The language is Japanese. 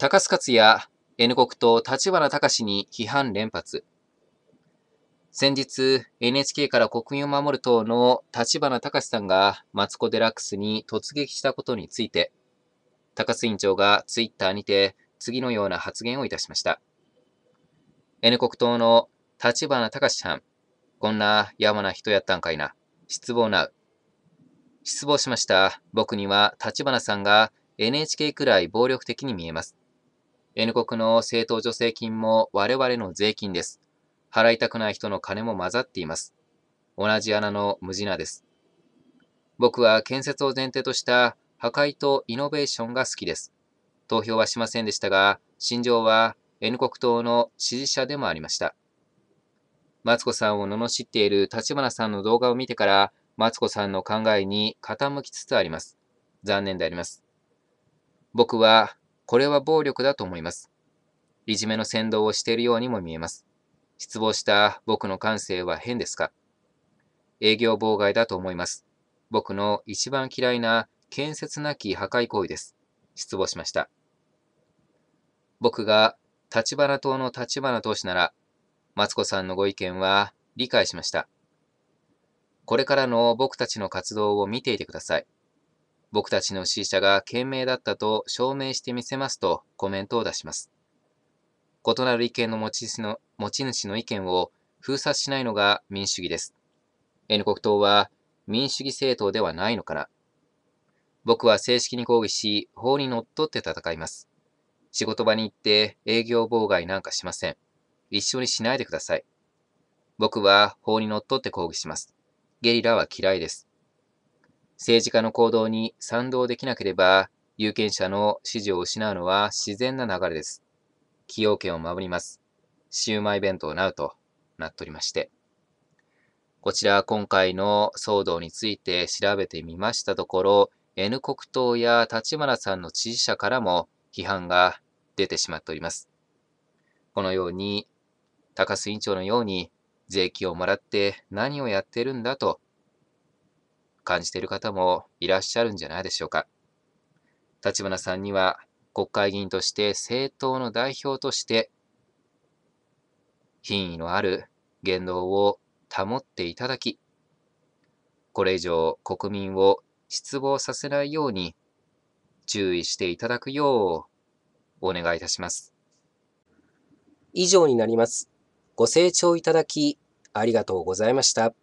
高須克や N 国と立花隆に批判連発。先日、NHK から国民を守る党の立花隆さんがマツコ・デラックスに突撃したことについて、高須委員長がツイッターにて次のような発言をいたしました。N 国党の立花隆さん、こんなやまな人やったんかいな。失望なう。失望しました。僕には立花さんが NHK くらい暴力的に見えます。N 国の政党助成金も我々の税金です。払いたくない人の金も混ざっています。同じ穴の無地なです。僕は建設を前提とした破壊とイノベーションが好きです。投票はしませんでしたが、心情は N 国党の支持者でもありました。マツコさんを罵っている立花さんの動画を見てから、マツコさんの考えに傾きつつあります。残念であります。僕はこれは暴力だと思います。いじめの先導をしているようにも見えます。失望した僕の感性は変ですか営業妨害だと思います。僕の一番嫌いな建設なき破壊行為です。失望しました。僕が立花党の立花党首なら、マツコさんのご意見は理解しました。これからの僕たちの活動を見ていてください。僕たちの支持者が賢明だったと証明してみせますとコメントを出します。異なる意見の持ち主の持ち主の意見を封殺しないのが民主主義です。N 国党は民主主義政党ではないのかな。僕は正式に抗議し、法に則っって戦います。仕事場に行って営業妨害なんかしません。一緒にしないでください。僕は法に則っって抗議します。ゲリラは嫌いです。政治家の行動に賛同できなければ、有権者の支持を失うのは自然な流れです。企業権を守ります。シウマイ弁当なうとなっておりまして。こちら、今回の騒動について調べてみましたところ、N 国党や立花さんの支持者からも批判が出てしまっております。このように、高須委員長のように、税金をもらって何をやってるんだと感じている方もいらっしゃるんじゃないでしょうか。立花さんには国会議員として政党の代表として品位のある言動を保っていただき、これ以上国民を失望させないように注意していただくようお願いいたします。以上になります。ご清聴いただきありがとうございました。